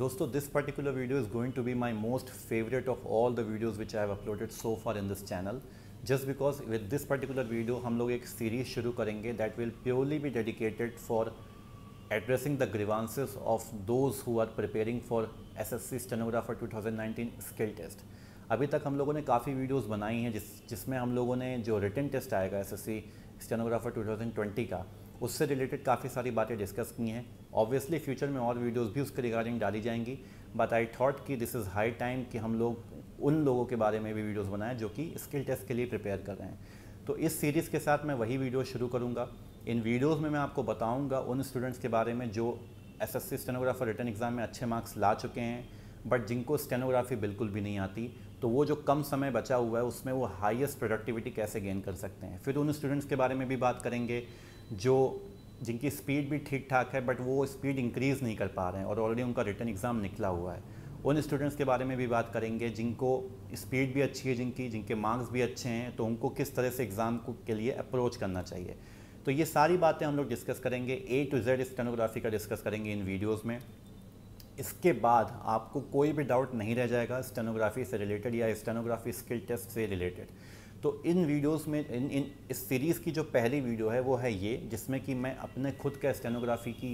दोस्तों this particular video is going to be my most favourite of all the videos which I've uploaded so far in this channel just because with this particular video हम लोग एक series शुरू करेंगे that will purely be dedicated for addressing the grievances of those who are preparing for S S C stenographer two thousand nineteen skill test अभी तक हम लोगों ने काफ़ी वीडियोज बनाई हैं जिस जिसमें हम लोगों ने जो रिटर्न टेस्ट आएगा S S C stenographer two thousand twenty का उससे रिलेटेड काफ़ी सारी बातें डिस्कस की हैं ऑब्वियसली फ्यूचर में और वीडियोज़ भी उसके रिगार्डिंग डाली जाएंगी बट आई थॉट कि दिस इज़ हाई टाइम कि हम लोग उन लोगों के बारे में भी वीडियोज़ बनाएं जो कि स्किल टेस्ट के लिए प्रिपेयर कर रहे हैं तो इस सीरीज़ के साथ मैं वही वीडियो शुरू करूँगा इन वीडियोज़ में मैं आपको बताऊँगा उन स्टूडेंट्स के बारे में जो S S C stenographer written exam में अच्छे मार्क्स ला चुके हैं बट जिनको स्टेनोग्राफी बिल्कुल भी नहीं आती तो वो जो कम समय बचा हुआ है उसमें वो हाईएस्ट प्रोडक्टिविटी कैसे गेन कर सकते हैं फिर उन स्टूडेंट्स के बारे में भी बात करेंगे जो जिनकी स्पीड भी ठीक ठाक है बट वो स्पीड इंक्रीज़ नहीं कर पा रहे हैं और ऑलरेडी उनका रिटर्न एग्ज़ाम निकला हुआ है उन स्टूडेंट्स के बारे में भी बात करेंगे जिनको स्पीड भी अच्छी है जिनकी जिनके मार्क्स भी अच्छे हैं तो उनको किस तरह से एग्ज़ाम को के लिए अप्रोच करना चाहिए तो ये सारी बातें हम लोग डिस्कस करेंगे ए टू जेड स्टेनोग्राफी का डिस्कस करेंगे इन वीडियोस में इसके बाद आपको कोई भी डाउट नहीं रह जाएगा स्टेनोग्राफी से रिलेटेड या स्टेनोग्राफी स्किल टेस्ट से रिलेटेड तो इन वीडियोस में इन इन इस सीरीज़ की जो पहली वीडियो है वो है ये जिसमें कि मैं अपने खुद का स्टेनोग्राफी की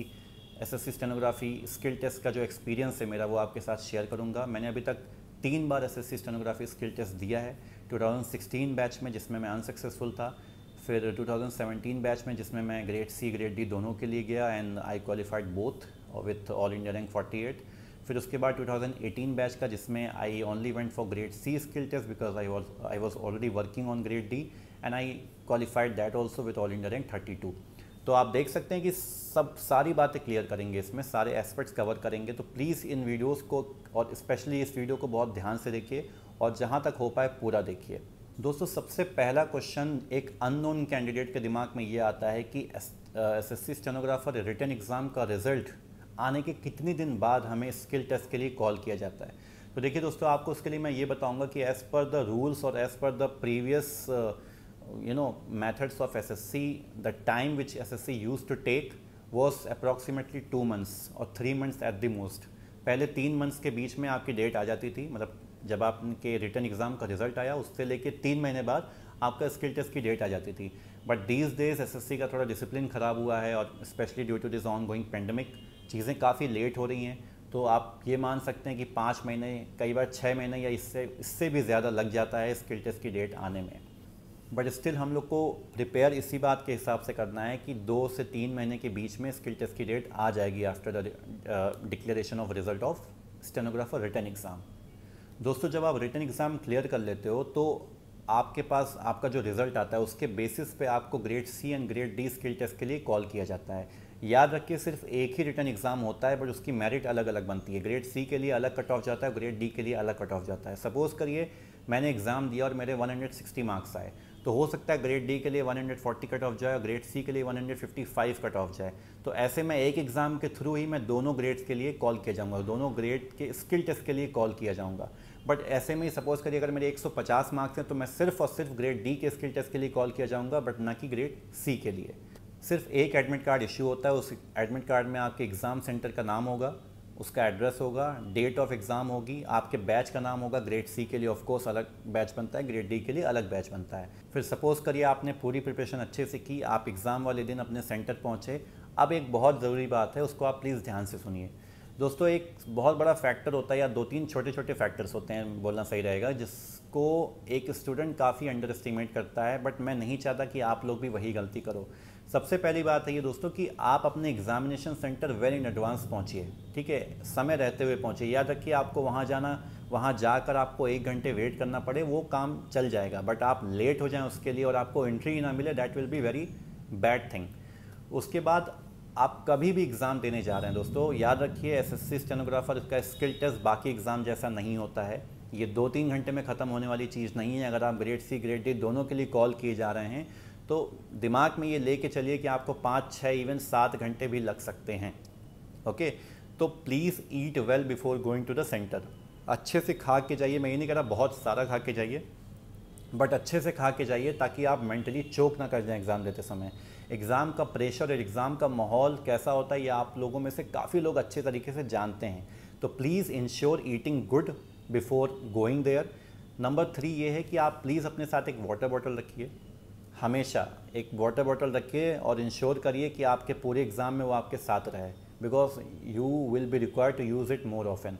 एसएससी स्टेनोग्राफी स्किल टेस्ट का जो एक्सपीरियंस है मेरा वो आपके साथ शेयर करूँगा मैंने अभी तक तीन बार एस स्टेनोग्राफी स्किल टेस्ट दिया है टू बैच में जिसमें मैं अनसक्सेसफुल था फिर 2017 बैच में जिसमें मैं ग्रेड सी ग्रेड डी दोनों के लिए गया and I qualified both with all India rank 48 फिर उसके बाद 2018 बैच का जिसमें I only went for grade C skill test because I was I was already working on grade D and I qualified that also with all India rank thirty two तो आप देख सकते हैं कि सब सारी बातें क्लियर करेंगे इसमें सारे एस्पेक्ट्स कवर करेंगे तो प्लीज़ इन वीडियोस को और स्पेशली इस वीडियो को बहुत ध्यान से देखिए और जहाँ तक हो पाए पूरा देखिए दोस्तों सबसे पहला क्वेश्चन एक अननोन कैंडिडेट के दिमाग में ये आता है कि S S C S stenographer written exam का रिजल्ट आने के कितने दिन बाद हमें स्किल टेस्ट के लिए कॉल किया जाता है तो देखिए दोस्तों आपको उसके लिए मैं ये बताऊंगा कि एज़ पर द रूल्स और as per the previous you know methods of SSC the time which SSC use to take was approximately two months और three months at the most पहले तीन मंथ्स के बीच में आपकी डेट आ जाती थी मतलब जब आपके रिटर्न एग्ज़ाम का रिजल्ट आया उससे लेके तीन महीने बाद आपका स्किल टेस्ट की डेट आ जाती थी बट दीज डेज सी का थोड़ा डिसिप्लिन ख़राब हुआ है और specially due to this ongoing pandemic चीज़ें काफ़ी लेट हो रही हैं तो आप ये मान सकते हैं कि पाँच महीने कई बार छः महीने या इससे इससे भी ज़्यादा लग जाता है स्किल टेस्ट की डेट आने में बट स्टिल हम लोग को प्रिपेयर इसी बात के हिसाब से करना है कि दो से तीन महीने के बीच में स्किल टेस्ट की डेट आ जाएगी after the declaration of result of stenographer written exam दोस्तों जब आप रिटर्न एग्ज़ाम क्लियर कर लेते हो तो आपके पास आपका जो रिज़ल्ट आता है उसके बेसिस पे आपको grade C and grade D skill test के लिए कॉल किया जाता है याद रखिए सिर्फ एक ही रिटर्न एग्जाम होता है बट उसकी मेरिट अलग अलग बनती है ग्रेड सी के लिए अलग कट ऑफ जाता है ग्रेड डी के लिए अलग कट ऑफ जाता है सपोज़ करिए मैंने एग्ज़ाम दिया और मेरे 160 मार्क्स आए तो हो सकता है ग्रेड डी के लिए 140 कट ऑफ जाए और ग्रेड सी के लिए 155 कट ऑफ जाए तो ऐसे में एक एग्ज़ाम के थ्रू ही मैं दोनों ग्रेड्स के लिए कॉल किया जाऊँगा दोनों ग्रेड के स्किल टेस्ट के लिए कॉल किया जाऊँगा बट ऐसे में सपोज़ करिए अगर मेरे 150 मार्क्स हैं तो मैं सिर्फ और सिर्फ ग्रेड डी के स्किल टेस्ट के लिए कॉल किया जाऊँगा बट ना कि ग्रेड सी के लिए सिर्फ एक एडमिट कार्ड इश्यू होता है उस एडमिट कार्ड में आपके एग्ज़ाम सेंटर का नाम होगा उसका एड्रेस होगा डेट ऑफ एग्ज़ाम होगी आपके बैच का नाम होगा ग्रेड सी के लिए ऑफ कोर्स अलग बैच बनता है ग्रेड डी के लिए अलग बैच बनता है फिर सपोज़ करिए आपने पूरी प्रिपरेशन अच्छे से की आप एग्ज़ाम वाले दिन अपने सेंटर पहुँचे अब एक बहुत ज़रूरी बात है उसको आप प्लीज़ ध्यान से सुनिए दोस्तों एक बहुत बड़ा फैक्टर होता है या दो तीन छोटे छोटे फैक्टर्स होते हैं बोलना सही रहेगा जिस को एक स्टूडेंट काफ़ी अंडर एस्टिमेट करता है बट मैं नहीं चाहता कि आप लोग भी वही गलती करो सबसे पहली बात है ये दोस्तों कि आप अपने examination centre well in advance पहुँचिए ठीक है समय रहते हुए पहुँचिए याद रखिए आपको वहाँ जाना वहाँ जाकर आपको एक घंटे वेट करना पड़े वो काम चल जाएगा बट आप लेट हो जाएं उसके लिए और आपको एंट्री ना मिले that will be very bad thing उसके बाद आप कभी भी एग्ज़ाम देने जा रहे हैं दोस्तों याद रखिए एस एस स्टेनोग्राफर इसका स्किल टेस्ट बाकी एग्ज़ाम जैसा नहीं होता है ये दो तीन घंटे में ख़त्म होने वाली चीज़ नहीं है अगर आप ग्रेड सी ग्रेड डी दोनों के लिए कॉल किए जा रहे हैं तो दिमाग में ये ले चलिए कि आपको पाँच छः इवन सात घंटे भी लग सकते हैं ओके तो please eat well before going to the centre अच्छे से खा के जाइए मैं ये नहीं कह रहा बहुत सारा खा के जाइए बट अच्छे से खा के जाइए ताकि आप मेंटली चोक ना कर जाएं एग्ज़ाम देते समय एग्ज़ाम का प्रेशर और एग्ज़ाम का माहौल कैसा होता है ये आप लोगों में से काफ़ी लोग अच्छे तरीके से जानते हैं तो please ensure eating good before going there number three ये है कि आप प्लीज़ अपने साथ एक वाटर बॉटल रखिए हमेशा एक वाटर बॉटल रखिए और इंश्योर करिए कि आपके पूरे एग्ज़ाम में वो आपके साथ रहे because you will be required to use it more often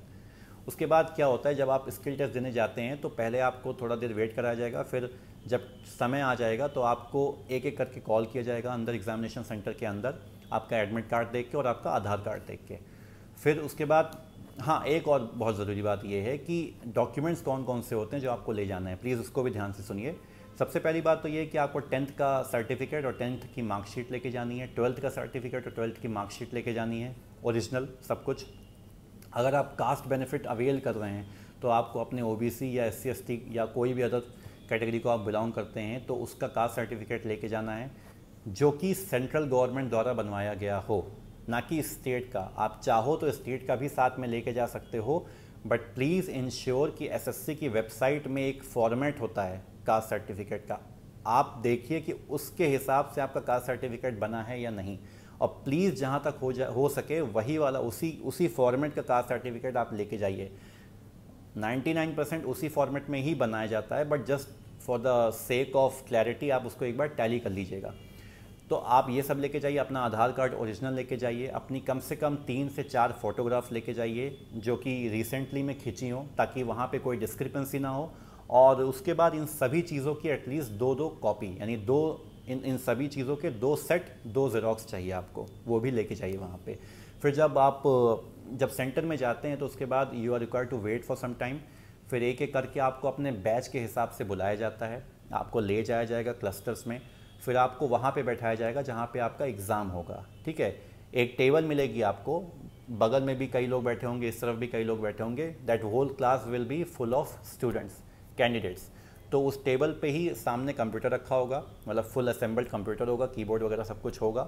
उसके बाद क्या होता है जब आप स्किल टेस्ट देने जाते हैं तो पहले आपको थोड़ा देर वेट कराया जाएगा फिर जब समय आ जाएगा तो आपको एक एक करके कॉल किया जाएगा अंदर एग्जामिनेशन सेंटर के अंदर आपका एडमिट कार्ड देख के और आपका आधार कार्ड देख के फिर उसके बाद हाँ एक और बहुत ज़रूरी बात यह है कि डॉक्यूमेंट्स कौन कौन से होते हैं जो आपको ले जाना है प्लीज़ उसको भी ध्यान से सुनिए सबसे पहली बात तो ये कि आपको टेंथ का सर्टिफिकेट और टेंथ की मार्कशीट लेके जानी है ट्वेल्थ का सर्टिफिकेट और ट्वेल्थ की मार्कशीट लेके जानी है ओरिजिनल सब कुछ अगर आप कास्ट बेनिफिट अवेल कर रहे हैं तो आपको अपने ओ या एस सी या कोई भी अदर कैटेगरी को आप बिलोंग करते हैं तो उसका कास्ट सर्टिफिकेट लेके जाना है जो कि सेंट्रल गवर्नमेंट द्वारा बनवाया गया हो ना कि स्टेट का आप चाहो तो स्टेट का भी साथ में लेके जा सकते हो बट प्लीज़ इंश्योर कि एसएससी की वेबसाइट में एक फॉर्मेट होता है कास्ट सर्टिफिकेट का आप देखिए कि उसके हिसाब से आपका कास्ट सर्टिफिकेट बना है या नहीं और प्लीज़ जहाँ तक हो जा हो सके वही वाला उसी उसी फॉर्मेट का कास्ट सर्टिफिकेट आप लेके जाइए 99 परसेंट उसी फॉर्मेट में ही बनाया जाता है but just for the sake of clarity आप उसको एक बार टैली कर लीजिएगा तो आप ये सब लेके जाइए अपना आधार कार्ड ओरिजिनल लेके जाइए अपनी कम से कम तीन से चार फोटोग्राफ लेके जाइए जो कि रिसेंटली में खींची हूँ ताकि वहाँ पे कोई डिस्क्रिपेंसी ना हो और उसके बाद इन सभी चीज़ों की एटलीस्ट दो दो कॉपी यानी दो इन इन सभी चीज़ों के दो सेट दो जेरोक्स चाहिए आपको वो भी लेके जाइए वहाँ पे फिर जब आप जब सेंटर में जाते हैं तो उसके बाद you are require to wait for some time फिर एक एक करके आपको अपने बैच के हिसाब से बुलाया जाता है आपको ले जाया जाएगा क्लस्टर्स में फिर आपको वहाँ पे बैठाया जाएगा जहाँ पे आपका एग्ज़ाम होगा ठीक है एक टेबल मिलेगी आपको बगल में भी कई लोग बैठे होंगे इस तरफ भी कई लोग बैठे होंगे that whole class will be full of students candidates तो उस टेबल पे ही सामने कंप्यूटर रखा होगा मतलब फुल असेंबल्ड कंप्यूटर होगा कीबोर्ड वगैरह सब कुछ होगा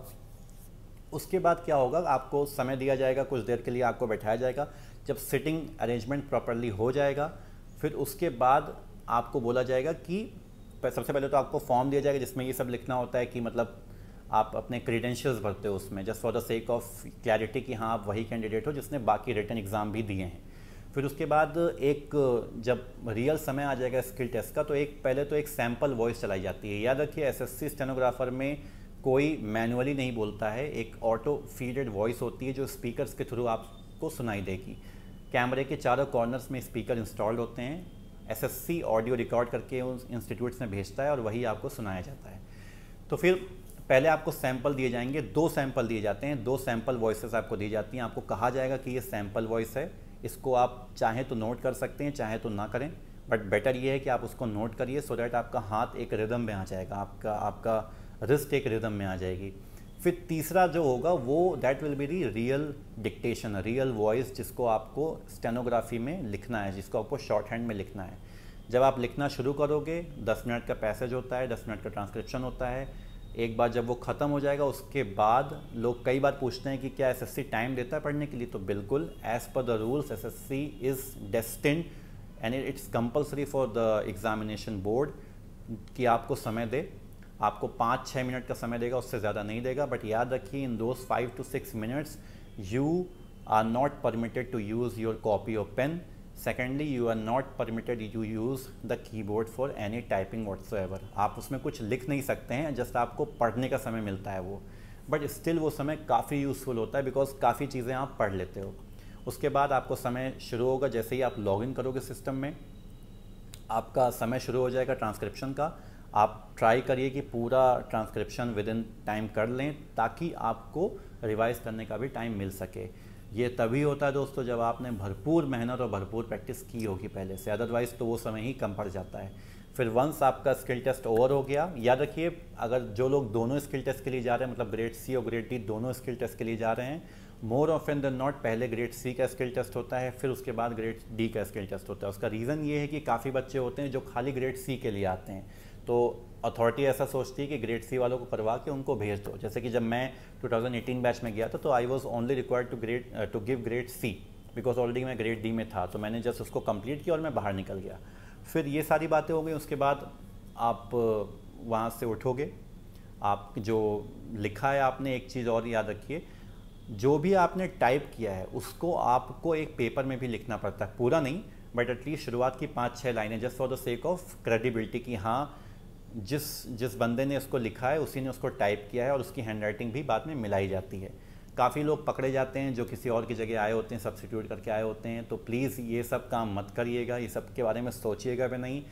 उसके बाद क्या होगा आपको समय दिया जाएगा कुछ देर के लिए आपको बैठाया जाएगा जब सिटिंग अरेंजमेंट प्रॉपरली हो जाएगा फिर उसके बाद आपको बोला जाएगा कि सबसे पहले तो आपको फॉर्म दिया जाएगा जिसमें ये सब लिखना होता है कि मतलब आप अपने क्रीडेंशियल्स भरते हो उसमें just for the sake of clarity कि हाँ आप वही कैंडिडेट हो जिसने बाकी रिटर्न एग्ज़ाम भी दिए हैं फिर उसके बाद एक जब रियल समय आ जाएगा स्किल टेस्ट का तो एक पहले तो एक सैम्पल वॉइस चलाई जाती है याद रखिए एसएससी स्टेनोग्राफर में कोई मैनुअली नहीं बोलता है एक ऑटो फीडेड वॉइस होती है जो स्पीकर्स के थ्रू आपको सुनाई देगी कैमरे के चारों कॉर्नर्स में स्पीकर इंस्टॉल्ड होते हैं एसएससी ऑडियो रिकॉर्ड करके उन इंस्टीट्यूट्स में भेजता है और वही आपको सुनाया जाता है तो फिर पहले आपको सैंपल दिए जाएंगे दो सैंपल दिए जाते हैं दो सैंपल वॉइसेस आपको दी जाती हैं आपको कहा जाएगा कि ये सैंपल वॉइस है इसको आप चाहें तो नोट कर सकते हैं चाहे तो ना करें बट बेटर ये है कि आप उसको नोट करिए सो डैट आपका हाथ एक रिदम में आ जाएगा आपका आपका रिस्ट एक रिदम में आ जाएगी फिर तीसरा जो होगा वो that will be the real dictation real voice जिसको आपको स्टेनोग्राफी में लिखना है जिसको आपको शॉर्ट हैंड में लिखना है जब आप लिखना शुरू करोगे दस मिनट का पैसेज होता है दस मिनट का ट्रांसक्रिप्शन होता है एक बार जब वो ख़त्म हो जाएगा उसके बाद लोग कई बार पूछते हैं कि क्या एस टाइम देता है पढ़ने के लिए तो बिल्कुल as per the rules S S C is destined and it's compulsory for the examination board कि आपको समय दे आपको पाँच छः मिनट का समय देगा उससे ज़्यादा नहीं देगा बट याद रखिए in those five to six minutes you are not permitted to use your copy और pen secondly you are not permitted you use the keyboard for any typing whatsoever आप उसमें कुछ लिख नहीं सकते हैं जस्ट आपको पढ़ने का समय मिलता है वो बट स्टिल वो समय काफ़ी यूज़फुल होता है बिकॉज काफ़ी चीज़ें आप पढ़ लेते हो उसके बाद आपको समय शुरू होगा जैसे ही आप लॉगिन करोगे सिस्टम में आपका समय शुरू हो जाएगा ट्रांसक्रिप्शन का आप ट्राई करिए कि पूरा ट्रांसक्रिप्शन विद इन टाइम कर लें ताकि आपको रिवाइज करने का भी टाइम मिल सके ये तभी होता है दोस्तों जब आपने भरपूर मेहनत और भरपूर प्रैक्टिस की होगी पहले से अदरवाइज़ तो वो समय ही कम पड़ जाता है फिर वंस आपका स्किल टेस्ट ओवर हो गया याद रखिए अगर जो लोग दोनों स्किल टेस्ट के लिए जा रहे हैं मतलब ग्रेड सी और ग्रेड डी दोनों स्किल टेस्ट के लिए जा रहे हैं more often than not पहले ग्रेड सी का स्किल टेस्ट होता है फिर उसके बाद ग्रेड डी का स्किल टेस्ट होता है उसका रीज़न ये है कि काफ़ी बच्चे होते हैं जो खाली ग्रेड सी के लिए आते हैं तो अथॉरिटी ऐसा सोचती है कि ग्रेड सी वालों को करवा के उनको भेज दो जैसे कि जब मैं 2018 बैच में गया था तो I was only required to grade to give grade C because already मैं ग्रेड डी में था तो मैंने जस्ट उसको कंप्लीट किया और मैं बाहर निकल गया फिर ये सारी बातें हो गई उसके बाद आप uh, वहाँ से उठोगे आप जो लिखा है आपने एक चीज़ और याद रखिए जो भी आपने टाइप किया है उसको आपको एक पेपर में भी लिखना पड़ता है पूरा नहीं बट एटलीस्ट शुरुआत की पाँच छः लाइनें just for the sake of credibility कि हाँ जिस जिस बंदे ने उसको लिखा है उसी ने उसको टाइप किया है और उसकी हैंड राइटिंग भी बाद में मिलाई जाती है काफ़ी लोग पकड़े जाते हैं जो किसी और की जगह आए होते हैं सब्सिट्यूट करके आए होते हैं तो प्लीज़ ये सब काम मत करिएगा ये सब के बारे में सोचिएगा भी नहीं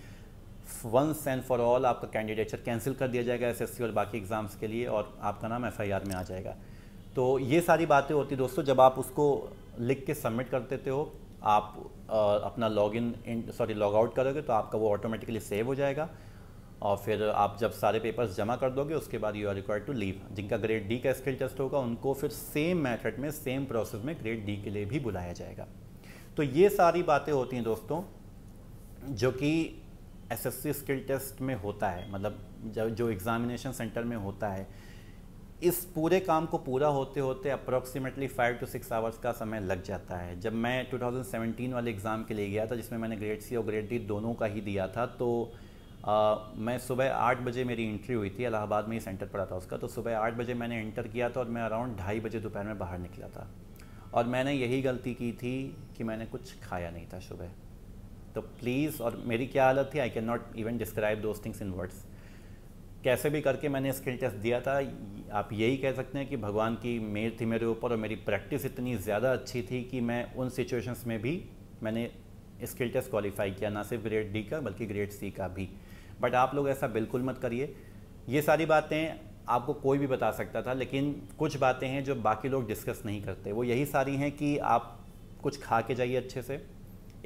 वंस एंड फॉर ऑल आपका कैंडिडेचर कैंसिल कर दिया जाएगा एस और बाकी एग्ज़ाम्स के लिए और आपका नाम एफ में आ जाएगा तो ये सारी बातें होती दोस्तों जब आप उसको लिख के सबमिट कर देते हो आप आ, अपना log in sorry log out करोगे तो आपका वो ऑटोमेटिकली सेव हो जाएगा और फिर आप जब सारे पेपर्स जमा कर दोगे उसके बाद you are required to leave जिनका ग्रेड डी का स्किल टेस्ट होगा उनको फिर सेम मेथड में सेम प्रोसेस में ग्रेड डी के लिए भी बुलाया जाएगा तो ये सारी बातें होती हैं दोस्तों जो कि एसएससी स्किल टेस्ट में होता है मतलब जब जो एग्ज़ामिनेशन सेंटर में होता है इस पूरे काम को पूरा होते होते approximately five to six hours का समय लग जाता है जब मैं 2017 वाले एग्ज़ाम के लिए गया था जिसमें मैंने ग्रेड सी और ग्रेड डी दोनों का ही दिया था तो आ, मैं सुबह आठ बजे मेरी एंट्री हुई थी इलाहाबाद में ही सेंटर पड़ा था उसका तो सुबह आठ बजे मैंने एंटर किया था और मैं अराउंड ढाई बजे दोपहर में बाहर निकला था और मैंने यही गलती की थी कि मैंने कुछ खाया नहीं था सुबह तो प्लीज़ और मेरी क्या हालत थी I can not even describe those things in words कैसे भी करके मैंने स्किल टेस्ट दिया था आप यही कह सकते हैं कि भगवान की मेर थी मेरे ऊपर और मेरी प्रैक्टिस इतनी ज़्यादा अच्छी थी कि मैं उन सिचुएशंस में भी मैंने स्किल टेस्ट क्वालिफाई किया ना सिर्फ ग्रेड डी का बल्कि ग्रेड सी का भी बट आप लोग ऐसा बिल्कुल मत करिए ये सारी बातें आपको कोई भी बता सकता था लेकिन कुछ बातें हैं जो बाकी लोग डिस्कस नहीं करते वो यही सारी हैं कि आप कुछ खा के जाइए अच्छे से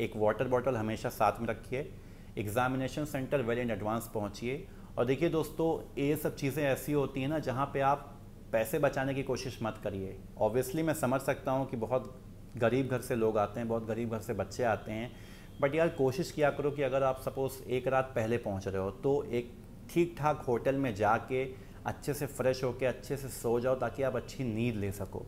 एक वाटर बॉटल हमेशा साथ में रखिए examination centre well in advance पहुँचिए और देखिए दोस्तों ये सब चीज़ें ऐसी होती हैं ना जहाँ पे आप पैसे बचाने की कोशिश मत करिए ऑब्वियसली मैं समझ सकता हूँ कि बहुत गरीब घर से लोग आते हैं बहुत गरीब घर से बच्चे आते हैं बट यार कोशिश किया करो कि अगर आप सपोज़ एक रात पहले पहुंच रहे हो तो एक ठीक ठाक होटल में जाके अच्छे से फ्रेश होके अच्छे से सो जाओ ताकि आप अच्छी नींद ले सको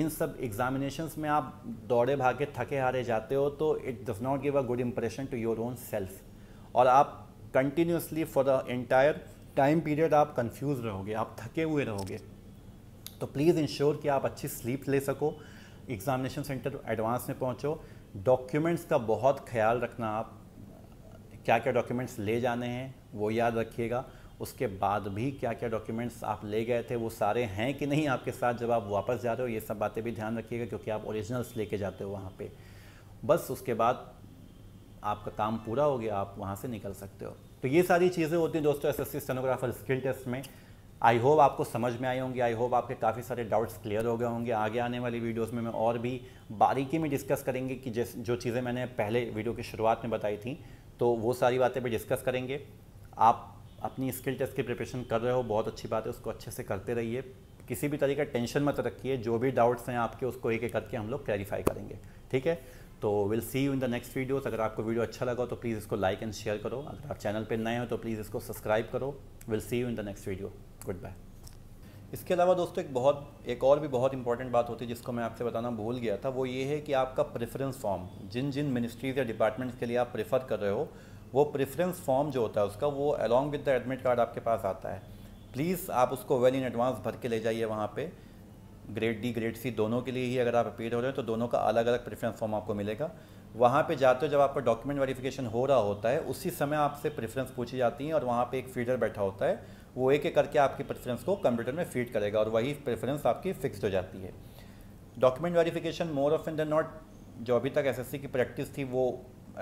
इन सब एग्जामिनेशंस में आप दौड़े भागे थके हारे जाते हो तो it does not give a good impression to your own self और आप continuously for the entire time period आप कंफ्यूज रहोगे आप थके हुए रहोगे तो प्लीज़ इंश्योर कि आप अच्छी स्लीप ले सको एग्जामिनेशन सेंटर एडवांस में पहुँचो डॉक्यूमेंट्स का बहुत ख्याल रखना आप क्या क्या डॉक्यूमेंट्स ले जाने हैं वो याद रखिएगा उसके बाद भी क्या क्या डॉक्यूमेंट्स आप ले गए थे वो सारे हैं कि नहीं आपके साथ जब आप वापस जा रहे हो ये सब बातें भी ध्यान रखिएगा क्योंकि आप ओरिजिनल्स लेके जाते हो वहाँ पे बस उसके बाद आपका काम पूरा हो गया आप वहाँ से निकल सकते हो तो ये सारी चीज़ें होती हैं दोस्तों S S stenographer skill test में आई होप आपको समझ में आए होंगे आई होप आपके काफ़ी सारे डाउट्स क्लियर हो गए होंगे आगे आने वाली वीडियोस में मैं और भी बारीकी में डिस्कस करेंगे कि जिस जो चीज़ें मैंने पहले वीडियो की शुरुआत में बताई थी तो वो सारी बातें भी डिस्कस करेंगे आप अपनी स्किल टेस्ट की प्रिपरेशन कर रहे हो बहुत अच्छी बात है उसको अच्छे से करते रहिए किसी भी तरह का टेंशन मत रखिए जो भी डाउट्स हैं आपके उसको एक एक करके हम लोग क्लैरिफाई करेंगे ठीक है तो will see you in the next videos अगर आपको वीडियो अच्छा लगा तो प्लीज़ इसको लाइक एंड शेयर करो अगर आप चैनल पर नए हो तो प्लीज़ इसको सब्सक्राइब करो will see you in the next video good bye इसके अलावा दोस्तों एक बहुत एक और भी बहुत इंपॉर्टेंट बात होती है जिसको मैं आपसे बताना भूल गया था वो ये है कि आपका प्रेफरेंस फॉर्म जिन जिन मिनिस्ट्रीज़ या डिपार्टमेंट्स के लिए आप प्रेफर कर रहे हो वो प्रेफरेंस फॉर्म जो होता है उसका वो along with the admit card आपके पास आता है प्लीज़ आप उसको वेल इन एडवांस भर के ले जाइए वहाँ पर ग्रेड डी ग्रेड सी दोनों के लिए ही अगर आप अपीयर हो रहे हैं तो दोनों का अलग अलग प्रेफरेंस फॉर्म आपको मिलेगा वहाँ पे जाते हो जब आपका डॉक्यूमेंट वेरिफिकेशन हो रहा होता है उसी समय आपसे प्रेफरेंस पूछी जाती है और वहाँ पे एक फीडर बैठा होता है वो एक एक करके आपकी प्रेफरेंस को कंप्यूटर में फीड करेगा और वही प्रेफरेंस आपकी फिक्स्ड हो जाती है document verification more often than not जो अभी तक एसएससी की प्रैक्टिस थी वो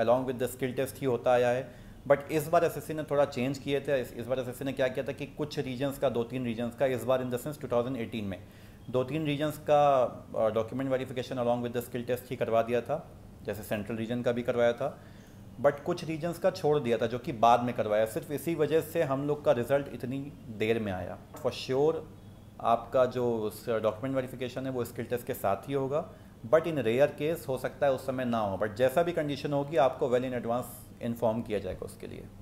along with the skill test ही होता आया है बट इस बार एस ने थोड़ा चेंज किए थे इस, इस बार एस ने क्या किया था कि कुछ रीजन्स का दो तीन रीजन्स का इस बार इन द सेंस एटीन में दो तीन रीजन्स का document verification along with the skill test ही करवा दिया था जैसे सेंट्रल रीजन का भी करवाया था बट कुछ रीजन्स का छोड़ दिया था जो कि बाद में करवाया सिर्फ इसी वजह से हम लोग का रिजल्ट इतनी देर में आया फॉर श्योर sure, आपका जो डॉक्यूमेंट वेरिफिकेशन है वो स्किल टेस्ट के साथ ही होगा बट इन रेयर केस हो सकता है उस समय ना हो बट जैसा भी कंडीशन होगी आपको वेल इन एडवांस इन्फॉर्म किया जाएगा उसके लिए